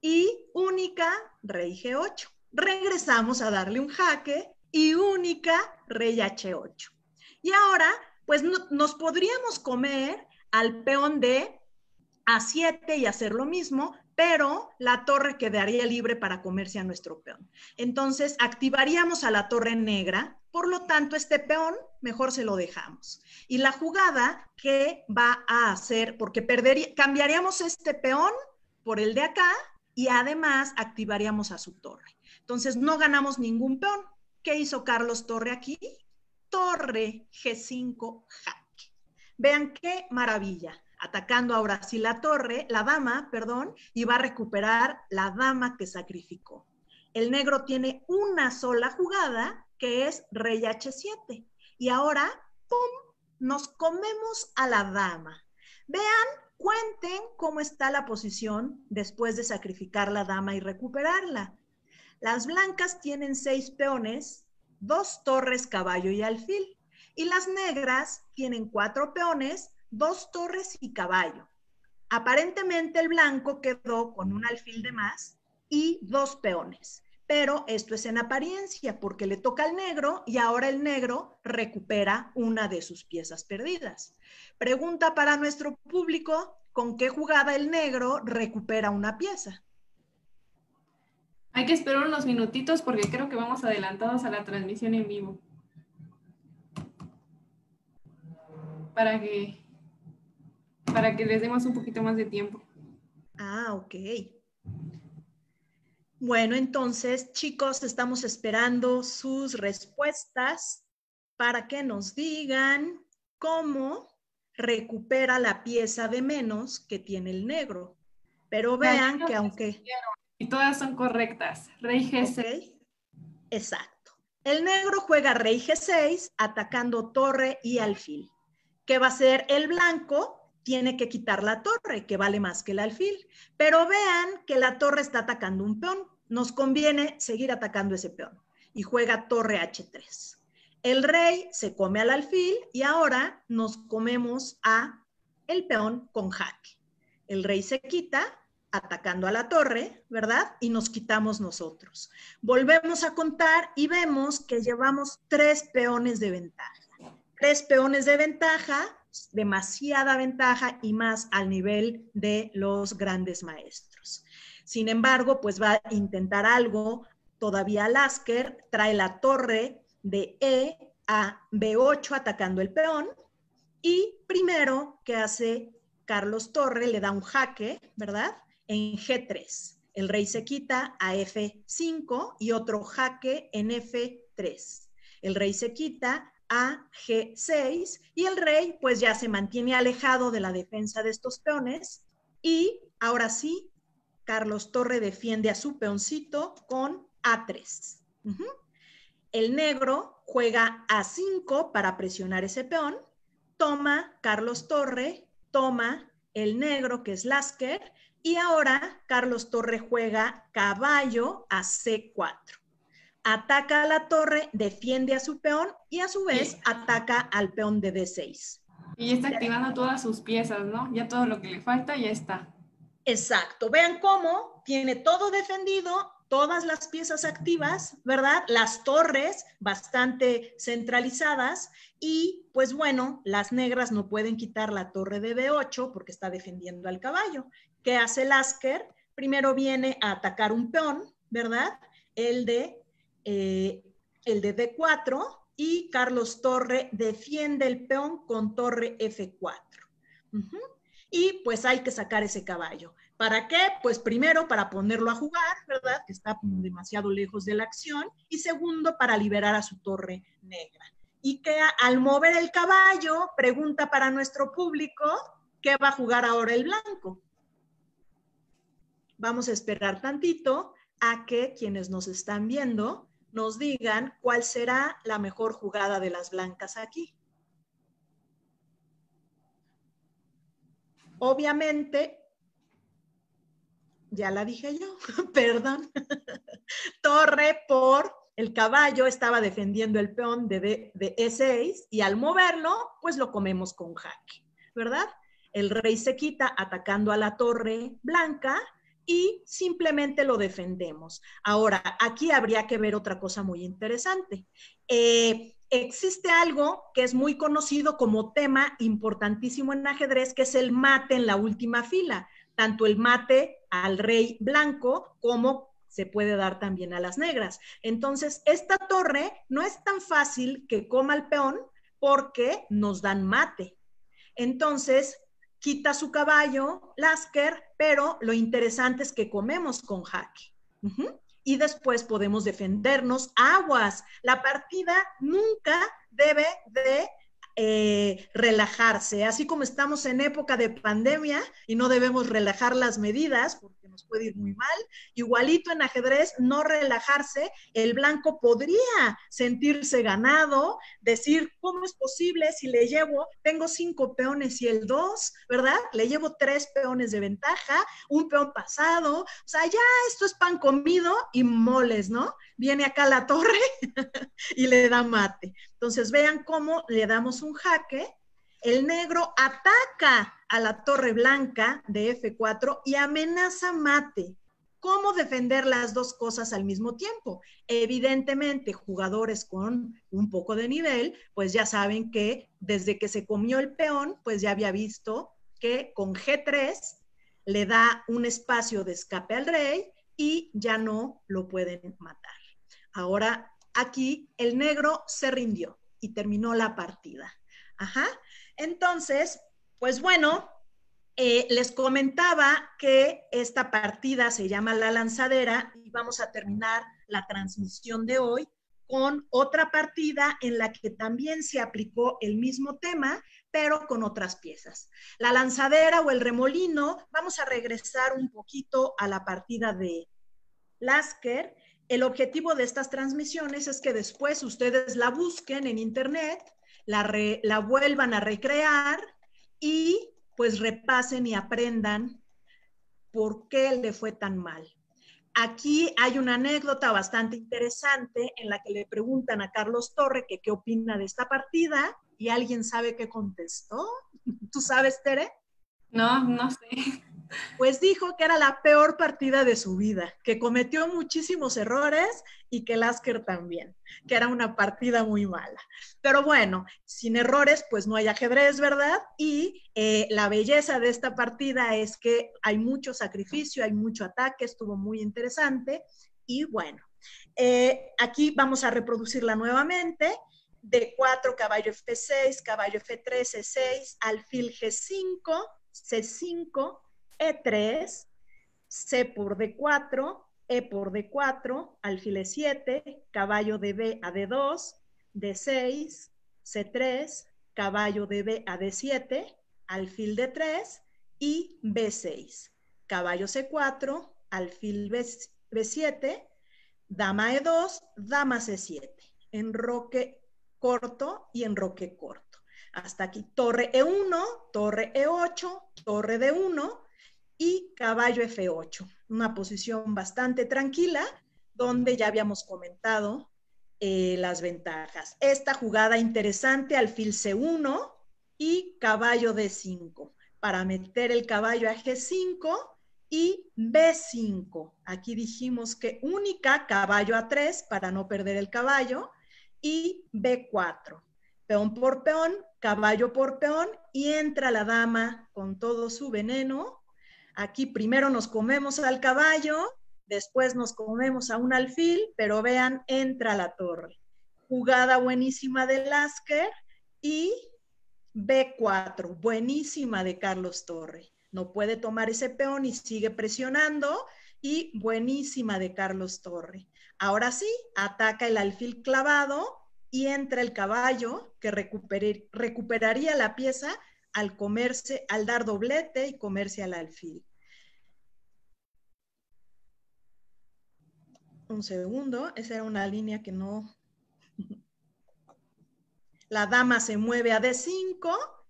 y única, rey G8. Regresamos a darle un jaque y única, rey H8. Y ahora, pues nos podríamos comer al peón de A7 y hacer lo mismo, pero la torre quedaría libre para comerse a nuestro peón. Entonces, activaríamos a la torre negra, por lo tanto, este peón mejor se lo dejamos. Y la jugada que va a hacer, porque cambiaríamos este peón por el de acá y además activaríamos a su torre. Entonces, no ganamos ningún peón. ¿Qué hizo Carlos Torre aquí? Torre G5 jaque. Vean qué maravilla. Atacando ahora sí la torre, la dama, perdón, y va a recuperar la dama que sacrificó. El negro tiene una sola jugada, que es rey H7. Y ahora, ¡pum!, nos comemos a la dama. Vean cuenten cómo está la posición después de sacrificar la dama y recuperarla. Las blancas tienen seis peones, dos torres, caballo y alfil. Y las negras tienen cuatro peones, dos torres y caballo. Aparentemente el blanco quedó con un alfil de más y dos peones pero esto es en apariencia porque le toca al negro y ahora el negro recupera una de sus piezas perdidas. Pregunta para nuestro público, ¿con qué jugada el negro recupera una pieza? Hay que esperar unos minutitos porque creo que vamos adelantados a la transmisión en vivo. Para que, para que les demos un poquito más de tiempo. Ah, ok. Bueno, entonces, chicos, estamos esperando sus respuestas para que nos digan cómo recupera la pieza de menos que tiene el negro. Pero vean que aunque... Y todas son correctas. Rey G6. Exacto. El negro juega rey G6 atacando torre y alfil. ¿Qué va a hacer el blanco? tiene que quitar la torre, que vale más que el alfil. Pero vean que la torre está atacando un peón nos conviene seguir atacando ese peón y juega torre H3. El rey se come al alfil y ahora nos comemos a el peón con jaque. El rey se quita atacando a la torre, ¿verdad? Y nos quitamos nosotros. Volvemos a contar y vemos que llevamos tres peones de ventaja. Tres peones de ventaja, demasiada ventaja y más al nivel de los grandes maestros. Sin embargo, pues va a intentar algo todavía Lasker, trae la torre de E a B8 atacando el peón y primero que hace Carlos Torre le da un jaque, ¿verdad? En G3. El rey se quita a F5 y otro jaque en F3. El rey se quita a G6 y el rey pues ya se mantiene alejado de la defensa de estos peones y ahora sí Carlos Torre defiende a su peoncito con A3. El negro juega A5 para presionar ese peón, toma Carlos Torre, toma el negro que es Lasker, y ahora Carlos Torre juega caballo a C4. Ataca a la torre, defiende a su peón y a su vez ataca al peón de D6. Y está activando todas sus piezas, ¿no? Ya todo lo que le falta ya está. Exacto. Vean cómo tiene todo defendido, todas las piezas activas, ¿verdad? Las torres bastante centralizadas y pues bueno, las negras no pueden quitar la torre de B8 porque está defendiendo al caballo. ¿Qué hace Lasker? Primero viene a atacar un peón, ¿verdad? El de, eh, el de D4 y Carlos Torre defiende el peón con torre F4 y pues hay que sacar ese caballo. ¿Para qué? Pues primero para ponerlo a jugar, ¿verdad? Que está demasiado lejos de la acción. Y segundo, para liberar a su torre negra. Y que al mover el caballo, pregunta para nuestro público, ¿qué va a jugar ahora el blanco? Vamos a esperar tantito a que quienes nos están viendo nos digan cuál será la mejor jugada de las blancas aquí. Obviamente, ya la dije yo, perdón, torre por el caballo estaba defendiendo el peón de, de E6 e y al moverlo, pues lo comemos con jaque, ¿verdad? El rey se quita atacando a la torre blanca y simplemente lo defendemos. Ahora, aquí habría que ver otra cosa muy interesante. Eh, existe algo que es muy conocido como tema importantísimo en ajedrez, que es el mate en la última fila, tanto el mate al rey blanco como se puede dar también a las negras. Entonces, esta torre no es tan fácil que coma el peón porque nos dan mate. Entonces, quita su caballo, Lasker, pero lo interesante es que comemos con jaque y después podemos defendernos. Aguas, la partida nunca debe de eh, relajarse, así como estamos en época de pandemia y no debemos relajar las medidas porque nos puede ir muy mal, igualito en ajedrez, no relajarse, el blanco podría sentirse ganado, decir, ¿cómo es posible si le llevo, tengo cinco peones y el dos, ¿verdad? Le llevo tres peones de ventaja, un peón pasado, o sea, ya esto es pan comido y moles, ¿no? viene acá la torre y le da mate. Entonces vean cómo le damos un jaque, el negro ataca a la torre blanca de F4 y amenaza mate. ¿Cómo defender las dos cosas al mismo tiempo? Evidentemente, jugadores con un poco de nivel, pues ya saben que desde que se comió el peón, pues ya había visto que con G3 le da un espacio de escape al rey y ya no lo pueden matar. Ahora aquí el negro se rindió y terminó la partida. Ajá. Entonces, pues bueno, eh, les comentaba que esta partida se llama La Lanzadera y vamos a terminar la transmisión de hoy con otra partida en la que también se aplicó el mismo tema, pero con otras piezas. La lanzadera o el remolino, vamos a regresar un poquito a la partida de Lasker el objetivo de estas transmisiones es que después ustedes la busquen en Internet, la, vuelvan a recrear y pues repasen y aprendan por qué le fue tan mal. Aquí hay una anécdota bastante interesante en la que le preguntan a Carlos Torre que qué opina de esta partida y alguien sabe qué contestó. ¿Tú sabes, Tere? No, no sé. Pues dijo que era la peor partida de su vida, que cometió muchísimos errores y que Lasker también, que era una partida muy mala. Pero bueno, sin errores pues no hay ajedrez, ¿verdad? Y eh, la belleza de esta partida es que hay mucho sacrificio, hay mucho ataque, estuvo muy interesante y bueno. Eh, aquí vamos a reproducirla nuevamente de 4, caballo F6, caballo F3, c 6 alfil G5, C5, e3, C por D4, E por D4, alfil E7, caballo de B a D2, D6, C3, caballo de B a D7, alfil D3 y B6, caballo C4, alfil B, 7 dama E2, dama C7, enroque corto y enroque corto. Hasta aquí, torre E1, torre E8, torre D1, y caballo F8, una posición bastante tranquila donde ya habíamos comentado eh, las ventajas. Esta jugada interesante, alfil C1 y caballo D5, para meter el caballo a G5 y B5. Aquí dijimos que única caballo A3 para no perder el caballo y B4. Peón por peón, caballo por peón y entra la dama con todo su veneno Aquí primero nos comemos al caballo, después nos comemos a un alfil, pero vean, entra la torre. Jugada buenísima de Lasker y B4, buenísima de Carlos Torre. No puede tomar ese peón y sigue presionando y buenísima de Carlos Torre. Ahora sí, ataca el alfil clavado y entra el caballo que recuperaría la pieza al comerse, al dar doblete y comerse al alfil. Un segundo, esa era una línea que no... La dama se mueve a D5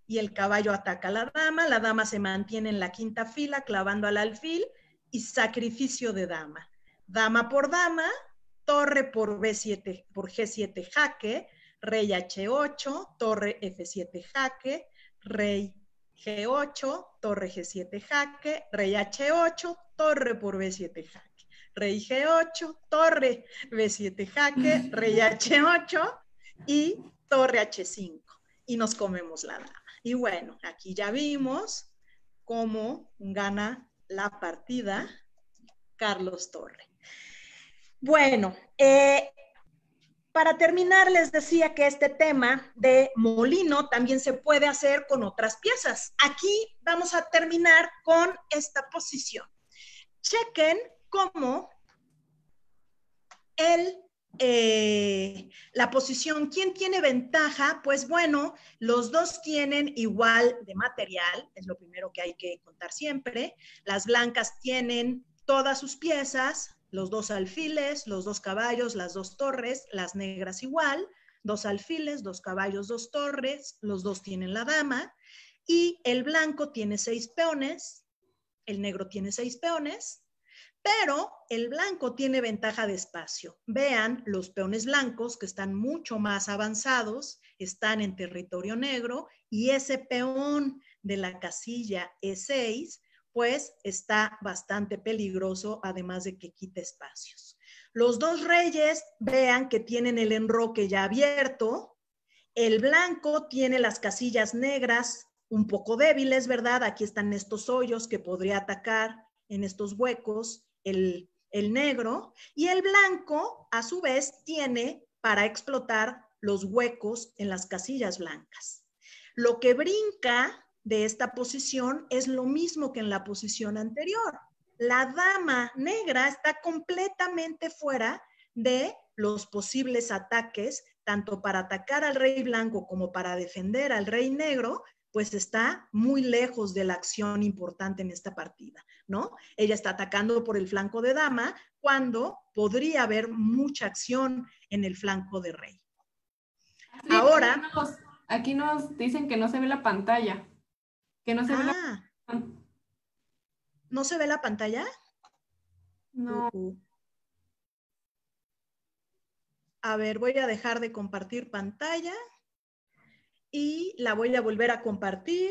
y el caballo ataca a la dama, la dama se mantiene en la quinta fila clavando al alfil y sacrificio de dama. Dama por dama, torre por, B7, por G7 jaque, rey H8, torre F7 jaque, rey G8, torre G7 jaque, rey H8, torre por B7 jaque, rey G8, torre B7 jaque, rey H8 y torre H5. Y nos comemos la dama. Y bueno, aquí ya vimos cómo gana la partida Carlos Torre. Bueno, eh, para terminar, les decía que este tema de molino también se puede hacer con otras piezas. Aquí vamos a terminar con esta posición. Chequen cómo eh, la posición, ¿quién tiene ventaja? Pues bueno, los dos tienen igual de material, es lo primero que hay que contar siempre. Las blancas tienen todas sus piezas, los dos alfiles, los dos caballos, las dos torres, las negras igual, dos alfiles, dos caballos, dos torres, los dos tienen la dama, y el blanco tiene seis peones, el negro tiene seis peones, pero el blanco tiene ventaja de espacio. Vean los peones blancos que están mucho más avanzados, están en territorio negro, y ese peón de la casilla E6 pues está bastante peligroso, además de que quita espacios. Los dos reyes vean que tienen el enroque ya abierto, el blanco tiene las casillas negras un poco débiles, ¿verdad? Aquí están estos hoyos que podría atacar en estos huecos el, el negro, y el blanco a su vez tiene para explotar los huecos en las casillas blancas. Lo que brinca de esta posición es lo mismo que en la posición anterior. La dama negra está completamente fuera de los posibles ataques, tanto para atacar al rey blanco como para defender al rey negro, pues está muy lejos de la acción importante en esta partida, ¿no? Ella está atacando por el flanco de dama cuando podría haber mucha acción en el flanco de rey. Ahora... aquí nos dicen que no se ve la pantalla no se ve la... Ah. ¿No se ve la pantalla? No. Uh-uh. A ver, voy a dejar de compartir pantalla y la voy a volver a compartir.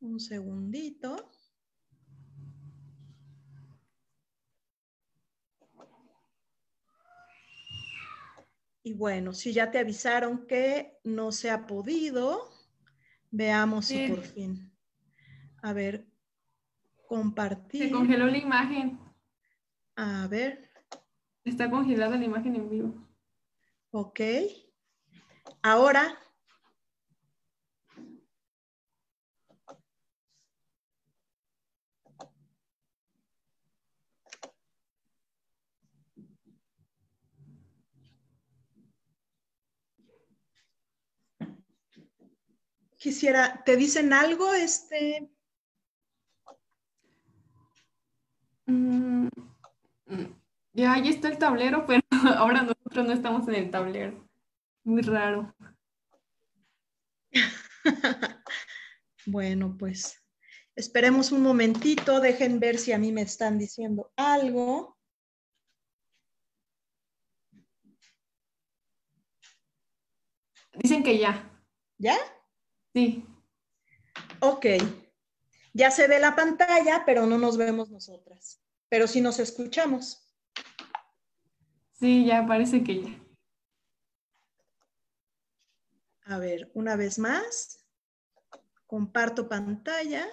Un segundito. Y bueno, si ya te avisaron que no se ha podido, Veamos si por fin. A ver, compartir. Se congeló la imagen. A ver. Está congelada la imagen en vivo. Ok. Ahora Quisiera, ¿te dicen algo? Este. Mm, mm, ya, ahí está el tablero, pero ahora nosotros no estamos en el tablero. Muy raro. bueno, pues esperemos un momentito, dejen ver si a mí me están diciendo algo. Dicen que ya. ¿Ya? Sí. Ok. Ya se ve la pantalla, pero no nos vemos nosotras. Pero sí nos escuchamos. Sí, ya parece que ya. A ver, una vez más, comparto pantalla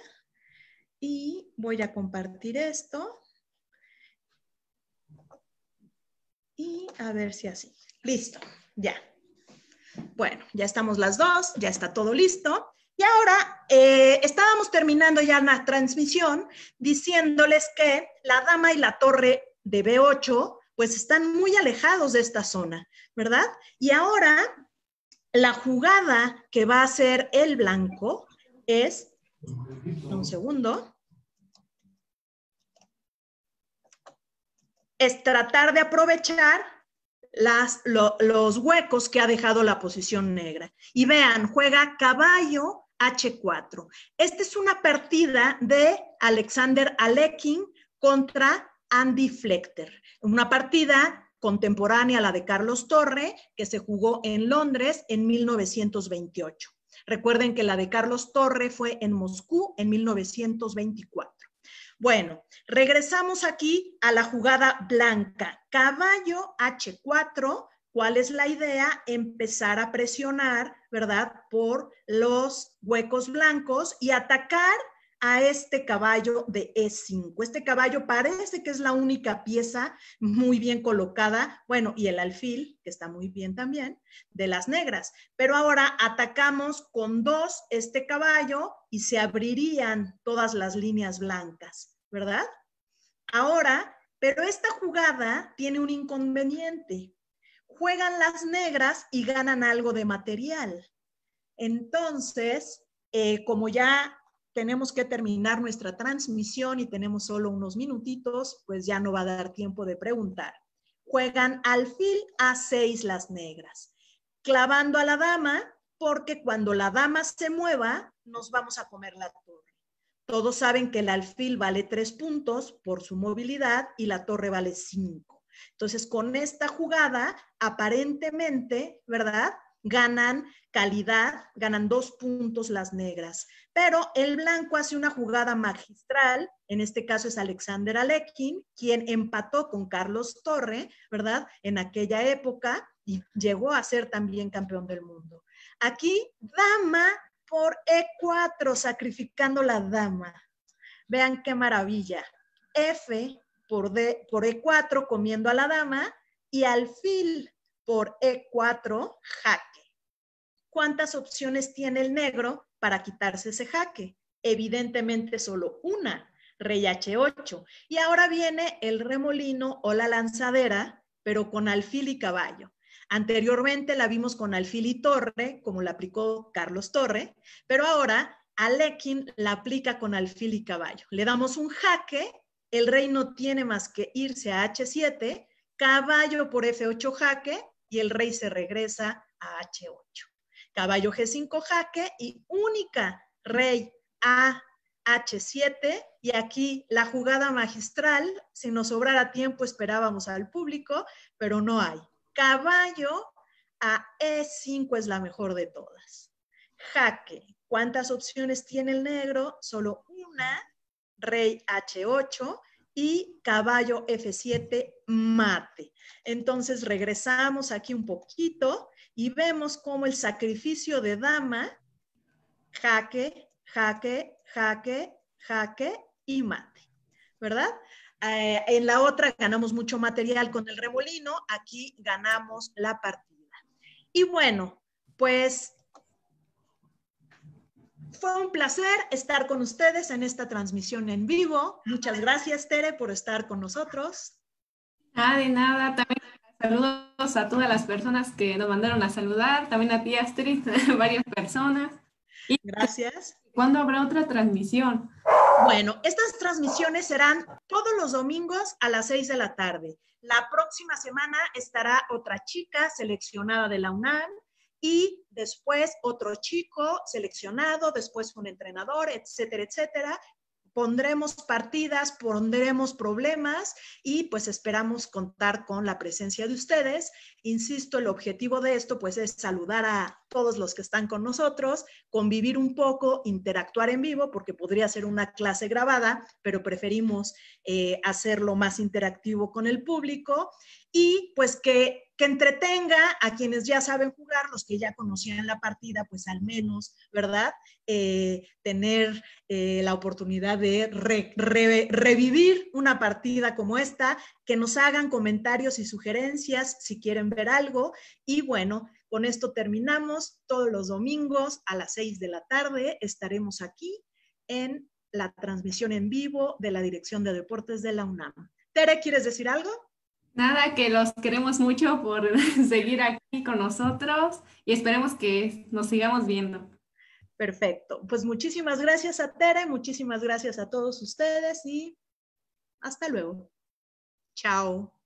y voy a compartir esto. Y a ver si así. Listo, ya. Bueno, ya estamos las dos, ya está todo listo. Y ahora eh, estábamos terminando ya la transmisión diciéndoles que la dama y la torre de B8 pues están muy alejados de esta zona, ¿verdad? Y ahora la jugada que va a hacer el blanco es, un segundo, es tratar de aprovechar las, los huecos que ha dejado la posición negra. Y vean, juega caballo H4. Esta es una partida de Alexander Alekin contra Andy Flechter. Una partida contemporánea a la de Carlos Torre, que se jugó en Londres en 1928. Recuerden que la de Carlos Torre fue en Moscú en 1924. Bueno, regresamos aquí a la jugada blanca. Caballo H4, ¿cuál es la idea? Empezar a presionar, ¿verdad? Por los huecos blancos y atacar a este caballo de E5. Este caballo parece que es la única pieza muy bien colocada, bueno, y el alfil, que está muy bien también, de las negras. Pero ahora atacamos con dos este caballo y se abrirían todas las líneas blancas. ¿verdad? Ahora, pero esta jugada tiene un inconveniente. Juegan las negras y ganan algo de material. Entonces, eh, como ya tenemos que terminar nuestra transmisión y tenemos solo unos minutitos, pues ya no va a dar tiempo de preguntar. Juegan al alfil a seis las negras, clavando a la dama, porque cuando la dama se mueva, nos vamos a comer la torre. Todos saben que el alfil vale tres puntos por su movilidad y la torre vale cinco. Entonces, con esta jugada, aparentemente, ¿verdad? Ganan calidad, ganan dos puntos las negras. Pero el blanco hace una jugada magistral, en este caso es Alexander Alekin, quien empató con Carlos Torre, ¿verdad? En aquella época y llegó a ser también campeón del mundo. Aquí, dama por E4 sacrificando la dama. Vean qué maravilla. F por, por E4 comiendo a la dama y alfil por E4 jaque. ¿Cuántas opciones tiene el negro para quitarse ese jaque? Evidentemente solo una, rey H8. Y ahora viene el remolino o la lanzadera, pero con alfil y caballo. Anteriormente la vimos con Alfil y Torre, como la aplicó Carlos Torre, pero ahora Alekin la aplica con Alfil y Caballo. Le damos un jaque, el rey no tiene más que irse a H7, caballo por F8 jaque y el rey se regresa a H8. Caballo G5 jaque y única rey a H7 y aquí la jugada magistral, si nos sobrara tiempo esperábamos al público, pero no hay. Caballo a E5 es la mejor de todas. Jaque. ¿Cuántas opciones tiene el negro? Solo una. Rey H8 y caballo F7 mate. Entonces regresamos aquí un poquito y vemos cómo el sacrificio de dama, jaque, jaque, jaque, jaque y mate. ¿Verdad? Eh, en la otra ganamos mucho material con el remolino, aquí ganamos la partida. Y bueno, pues fue un placer estar con ustedes en esta transmisión en vivo. Muchas gracias, Tere, por estar con nosotros. Ah, de nada. También saludos a todas las personas que nos mandaron a saludar, también a ti, Astrid, varias personas. Y, gracias. ¿Cuándo habrá otra transmisión? Bueno, estas transmisiones serán todos los domingos a las 6 de la tarde. La próxima semana estará otra chica seleccionada de la UNAM y después otro chico seleccionado, después un entrenador, etcétera, etcétera, pondremos partidas, pondremos problemas y pues esperamos contar con la presencia de ustedes. Insisto, el objetivo de esto pues es saludar a todos los que están con nosotros, convivir un poco, interactuar en vivo, porque podría ser una clase grabada, pero preferimos eh, hacerlo más interactivo con el público y pues que entretenga a quienes ya saben jugar, los que ya conocían la partida, pues al menos, ¿verdad? Eh, tener eh, la oportunidad de revivir una partida como esta, que nos hagan comentarios y sugerencias si quieren ver algo. Y bueno, con esto terminamos. Todos los domingos a las seis de la tarde estaremos aquí en la transmisión en vivo de la Dirección de Deportes de la UNAM. Tere, ¿quieres decir algo? Nada, que los queremos mucho por seguir aquí con nosotros y esperemos que nos sigamos viendo. Perfecto. Pues muchísimas gracias a Tere, muchísimas gracias a todos ustedes y hasta luego. Chao.